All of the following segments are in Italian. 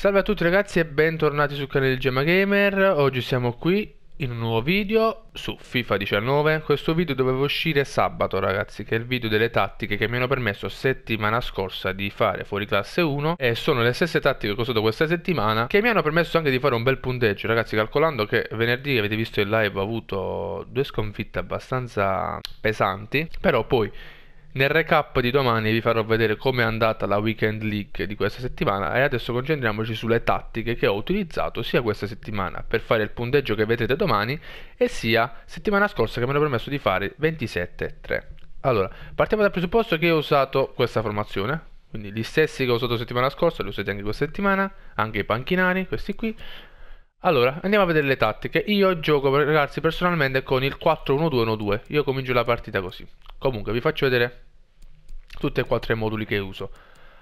Salve a tutti ragazzi e bentornati sul canale di Gemma Gamer. Oggi siamo qui in un nuovo video su FIFA 19. Questo video doveva uscire sabato ragazzi, che è il video delle tattiche che mi hanno permesso settimana scorsa di fare fuori classe 1 e sono le stesse tattiche che ho usato questa settimana che mi hanno permesso anche di fare un bel punteggio ragazzi, calcolando che venerdì avete visto in live ho avuto due sconfitte abbastanza pesanti, però poi nel recap di domani vi farò vedere come è andata la Weekend League di questa settimana e adesso concentriamoci sulle tattiche che ho utilizzato sia questa settimana per fare il punteggio che vedrete domani e sia settimana scorsa che mi hanno permesso di fare 27-3. Allora, partiamo dal presupposto che ho usato questa formazione, quindi gli stessi che ho usato settimana scorsa li usate anche questa settimana, anche i panchinari, questi qui, allora, andiamo a vedere le tattiche. Io gioco, ragazzi, personalmente con il 4-1-2-1-2. Io comincio la partita così. Comunque, vi faccio vedere tutti e quattro i moduli che uso.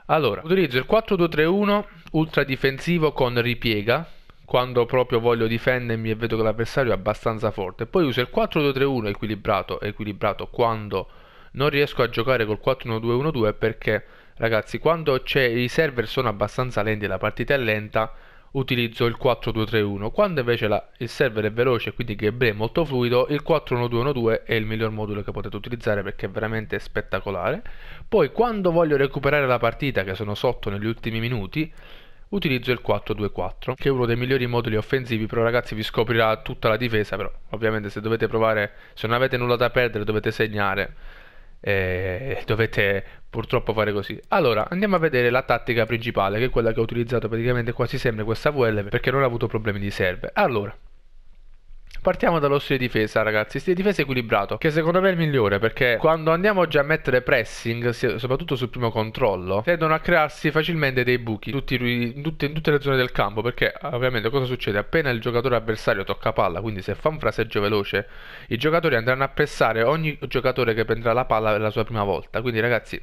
Allora, utilizzo il 4-2-3-1 ultra difensivo con ripiega, quando proprio voglio difendermi e vedo che l'avversario è abbastanza forte. Poi uso il 4-2-3-1 equilibrato, equilibrato quando non riesco a giocare col 4-1-2-1-2 perché, ragazzi, quando i server sono abbastanza lenti e la partita è lenta, utilizzo il 4231 quando invece la, il server è veloce quindi Gameplay è molto fluido il 41212 è il miglior modulo che potete utilizzare perché è veramente spettacolare poi quando voglio recuperare la partita che sono sotto negli ultimi minuti utilizzo il 424 che è uno dei migliori moduli offensivi però ragazzi vi scoprirà tutta la difesa però ovviamente se dovete provare se non avete nulla da perdere dovete segnare eh, dovete purtroppo fare così. Allora, andiamo a vedere la tattica principale, che è quella che ho utilizzato praticamente quasi sempre questa VL perché non ho avuto problemi di server. Allora, Partiamo dallo stile di difesa, ragazzi. Stile di difesa equilibrato, che secondo me è il migliore perché quando andiamo già a mettere pressing, soprattutto sul primo controllo, tendono a crearsi facilmente dei buchi tutti, in, tutte, in tutte le zone del campo. Perché ah, ovviamente cosa succede? Appena il giocatore avversario tocca palla, quindi se fa un fraseggio veloce, i giocatori andranno a pressare ogni giocatore che prenderà la palla per la sua prima volta. Quindi, ragazzi,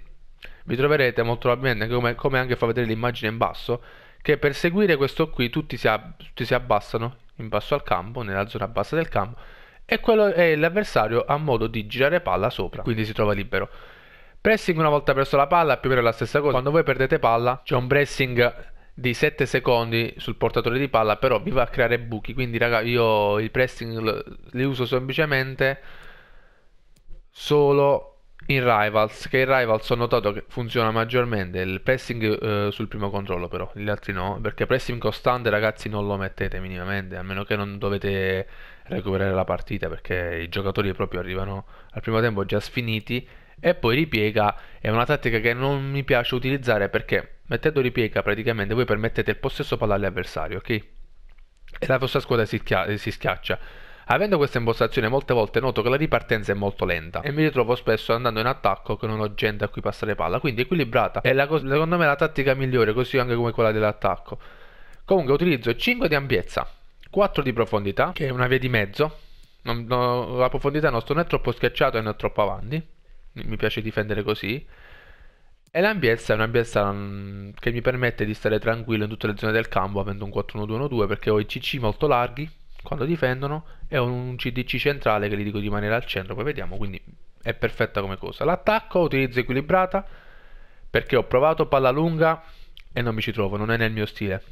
vi troverete molto probabilmente, come, come anche fa vedere l'immagine in basso, che per seguire questo qui tutti si, ab tutti si abbassano in basso al campo, nella zona bassa del campo, e, quello è l'avversario ha modo di girare palla sopra, quindi si trova libero. Pressing una volta perso la palla, è più o meno la stessa cosa. Quando voi perdete palla, c'è un pressing di 7 secondi sul portatore di palla, però vi va a creare buchi. Quindi, raga, io i pressing li uso semplicemente solo in Rivals, che in Rivals ho notato che funziona maggiormente il pressing eh, sul primo controllo però, gli altri no, perché pressing costante ragazzi non lo mettete minimamente, a meno che non dovete recuperare la partita, perché i giocatori proprio arrivano al primo tempo già sfiniti e poi ripiega è una tattica che non mi piace utilizzare perché mettendo ripiega praticamente voi permettete il possesso palla all'avversario, ok? E la vostra squadra si, schia- si schiaccia Avendo questa impostazione molte volte noto che la ripartenza è molto lenta e mi ritrovo spesso andando in attacco che non ho gente a cui passare palla, quindi equilibrata è la, secondo me la tattica migliore, così anche come quella dell'attacco. Comunque utilizzo 5 di ampiezza, 4 di profondità, che è una via di mezzo, non, no, la profondità non sto né troppo schiacciato né troppo avanti, mi piace difendere così, e l'ampiezza è un'ampiezza mm, che mi permette di stare tranquillo in tutte le zone del campo avendo un 4-1-2-1-2 perché ho i CC molto larghi quando difendono è un CDC centrale che gli dico di rimanere al centro, poi vediamo, quindi è perfetta come cosa. L'attacco utilizzo equilibrata perché ho provato palla lunga e non mi ci trovo, non è nel mio stile.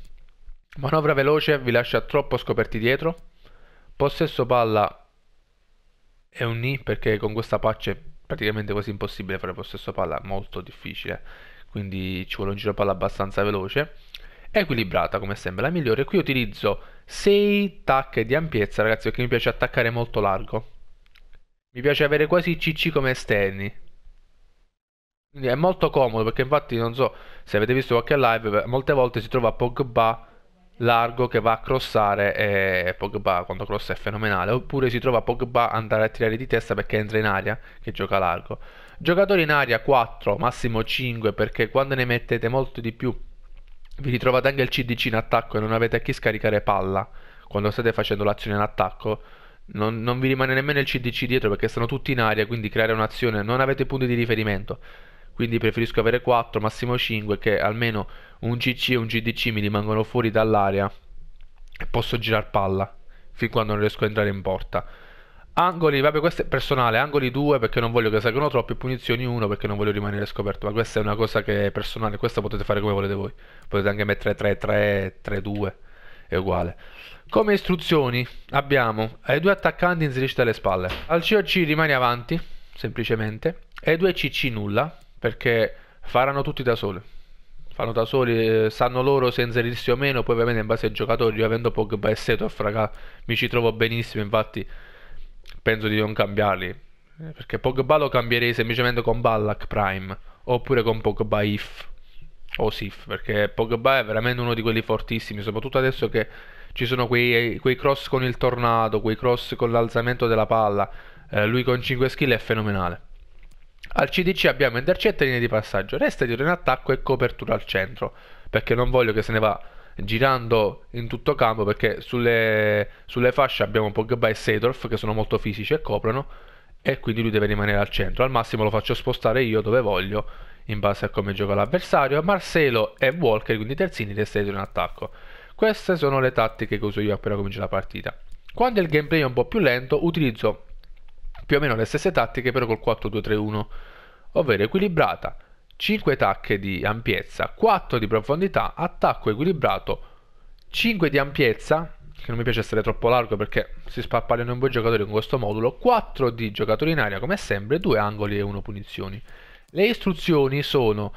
Manovra veloce vi lascia troppo scoperti dietro. Possesso palla è un ni perché con questa patch è praticamente quasi impossibile fare possesso palla, molto difficile. Quindi ci vuole un giro palla abbastanza veloce. Equilibrata come sempre la migliore. Qui utilizzo 6 tac di ampiezza, ragazzi, perché mi piace attaccare molto largo. Mi piace avere quasi CC come esterni. Quindi è molto comodo, perché infatti, non so, se avete visto qualche live, molte volte si trova Pogba largo che va a crossare e Pogba quando crossa è fenomenale oppure si trova Pogba andare a tirare di testa perché entra in aria che gioca largo giocatori in aria 4 massimo 5 perché quando ne mettete molto di più vi ritrovate anche il CDC in attacco e non avete a chi scaricare palla quando state facendo l'azione in attacco, non, non, vi rimane nemmeno il CDC dietro perché stanno tutti in aria, quindi creare un'azione, non avete punti di riferimento. Quindi preferisco avere 4, massimo 5, che almeno un CC e un GDC mi rimangono fuori dall'area e posso girare palla fin quando non riesco a entrare in porta. Angoli, vabbè, questo è personale. Angoli 2 perché non voglio che salgano troppi. Punizioni 1 perché non voglio rimanere scoperto. Ma questa è una cosa che è personale. Questa potete fare come volete voi. Potete anche mettere 3, 3, 3, 2. È uguale. Come istruzioni abbiamo ai eh, due attaccanti inserisci alle spalle. Al COC rimani avanti, semplicemente. E ai due CC nulla perché faranno tutti da soli. Fanno da soli, eh, sanno loro se inserirsi o meno. Poi, ovviamente, in base ai giocatori, io avendo Pogba e Seto a fraga, mi ci trovo benissimo. Infatti penso di non cambiarli. Eh, perché Pogba lo cambierei semplicemente con Ballack Prime oppure con Pogba If o Sif. Perché Pogba è veramente uno di quelli fortissimi, soprattutto adesso che ci sono quei, quei cross con il tornado, quei cross con l'alzamento della palla. Eh, lui con 5 skill è fenomenale. Al CDC abbiamo intercetta e linee di passaggio, resta dietro in attacco e copertura al centro, perché non voglio che se ne va girando in tutto campo perché sulle, sulle fasce abbiamo Pogba e Seedorf che sono molto fisici e coprono e quindi lui deve rimanere al centro. Al massimo lo faccio spostare io dove voglio in base a come gioca l'avversario. Marcelo e Walker, quindi terzini, restano in attacco. Queste sono le tattiche che uso io appena comincio la partita. Quando il gameplay è un po' più lento utilizzo più o meno le stesse tattiche però col 4-2-3-1, ovvero equilibrata, 5 tacche di ampiezza, 4 di profondità, attacco equilibrato, 5 di ampiezza, che non mi piace essere troppo largo perché si sparpagliano un po' i giocatori con questo modulo, 4 di giocatori in aria come sempre, 2 angoli e 1 punizioni. Le istruzioni sono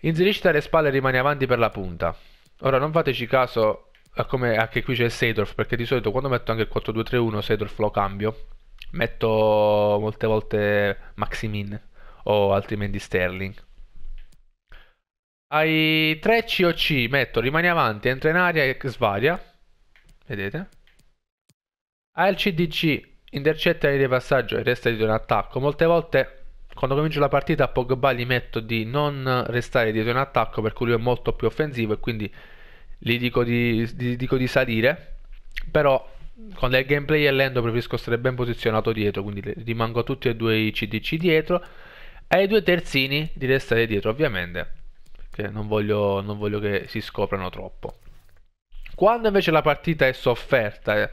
inserisci dalle spalle e rimani avanti per la punta. Ora non fateci caso a come anche qui c'è Seedorf perché di solito quando metto anche il 4-2-3-1 Seedorf lo cambio, metto molte volte Maximin o altrimenti Sterling hai 3 COC metto rimani avanti, entra in aria e svaria. Vedete? Al CDC intercetta il passaggio e resta dietro in attacco. Molte volte quando comincio la partita a Pogba gli metto di non restare dietro in attacco per cui lui è molto più offensivo e quindi gli dico di, gli dico di salire. Però con il gameplay è lento preferisco stare ben posizionato dietro, quindi rimango tutti e due i CDC dietro. Hai ai due terzini di restare dietro ovviamente ovviamente, non voglio, non voglio che si scoprano troppo. Quando invece la partita è sofferta, eh,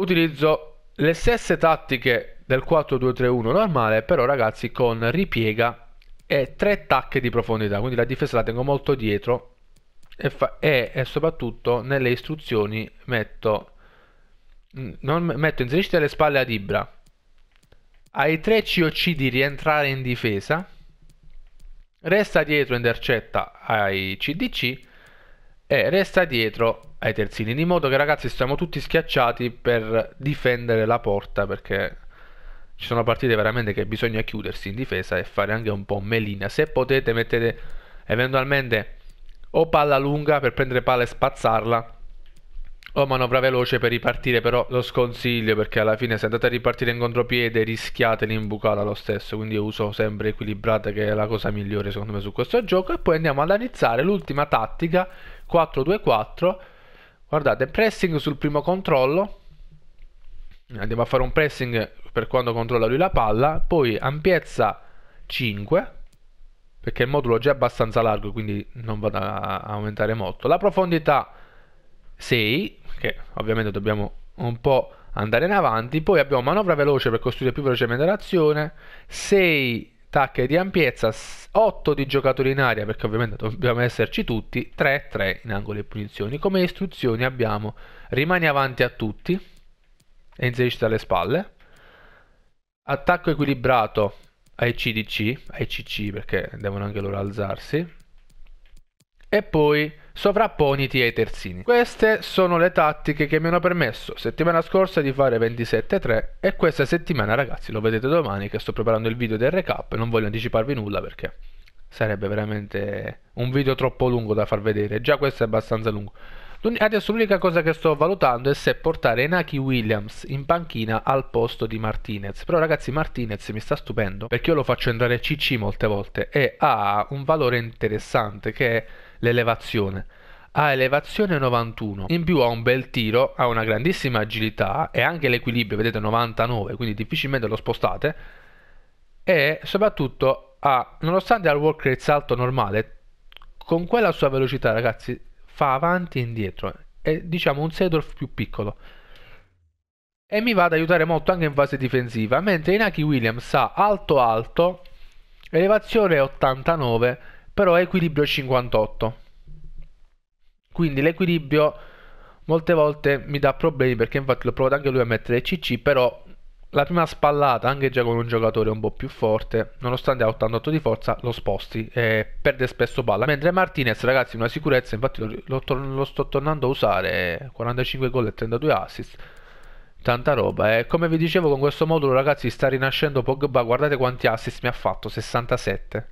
utilizzo le stesse tattiche del 4-2-3-1 normale, però ragazzi con ripiega e tre tacche di profondità, quindi la difesa la tengo molto dietro e, fa- e, e soprattutto nelle istruzioni metto, non, metto inserisci alle spalle ad Ibra, ai tre COC di rientrare in difesa resta dietro intercetta ai CDC e resta dietro ai terzini, di modo che ragazzi stiamo tutti schiacciati per difendere la porta perché ci sono partite veramente che bisogna chiudersi in difesa e fare anche un po' melina. Se potete mettete eventualmente o palla lunga per prendere palla e spazzarla o oh, manovra veloce per ripartire, però lo sconsiglio perché alla fine se andate a ripartire in contropiede rischiate l'imbucata lo stesso, quindi uso sempre equilibrate che è la cosa migliore secondo me su questo gioco e poi andiamo ad analizzare l'ultima tattica 4-2-4, guardate pressing sul primo controllo, andiamo a fare un pressing per quando controlla lui la palla, poi ampiezza 5 perché il modulo è già abbastanza largo quindi non vado a aumentare molto, la profondità 6, che ovviamente dobbiamo un po' andare in avanti, poi abbiamo manovra veloce per costruire più velocemente l'azione, 6 tacche di ampiezza, 8 di giocatori in aria perché ovviamente dobbiamo esserci tutti, 3 3 in angoli e punizioni. Come istruzioni abbiamo rimani avanti a tutti e inserisci dalle spalle, attacco equilibrato ai CDC, ai CC perché devono anche loro alzarsi e poi sovrapponiti ai terzini. Queste sono le tattiche che mi hanno permesso settimana scorsa di fare 27-3 e questa settimana ragazzi lo vedete domani che sto preparando il video del recap, non voglio anticiparvi nulla perché sarebbe veramente un video troppo lungo da far vedere, già questo è abbastanza lungo. Adesso l'unica cosa che sto valutando è se portare Naki Williams in panchina al posto di Martinez. Però ragazzi Martinez mi sta stupendo perché io lo faccio entrare CC molte volte e ha un valore interessante che è l'elevazione ha elevazione 91, in più ha un bel tiro, ha una grandissima agilità e anche l'equilibrio, vedete 99, quindi difficilmente lo spostate e soprattutto ha, nonostante ha il work rate salto normale, con quella sua velocità ragazzi fa avanti e indietro, è diciamo un Sedorf più piccolo e mi va ad aiutare molto anche in fase difensiva, mentre Inaki Williams ha alto alto, elevazione 89, però equilibrio 58. Quindi l'equilibrio molte volte mi dà problemi perché infatti l'ho provato anche lui a mettere CC, però la prima spallata, anche già con un giocatore un po' più forte, nonostante ha 88 di forza, lo sposti e perde spesso palla. Mentre Martinez, ragazzi, una sicurezza, infatti lo, lo sto tornando a usare, 45 gol e 32 assist tanta roba. E eh. come vi dicevo, con questo modulo, ragazzi, sta rinascendo Pogba. Guardate quanti assist mi ha fatto: 67.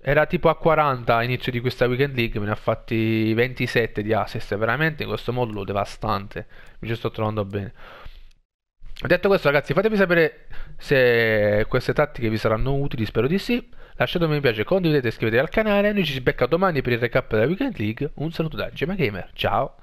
Era tipo a 40 all'inizio di questa weekend league, me ne ha fatti 27 di assist. Veramente in questo modulo devastante. Mi ci sto trovando bene. Detto questo ragazzi fatemi sapere se queste tattiche vi saranno utili, spero di sì. Lasciate un mi piace, condividete e iscrivetevi al canale. Noi ci si becca domani per il recap della Weekend League. Un saluto da Gemma Gamer, ciao!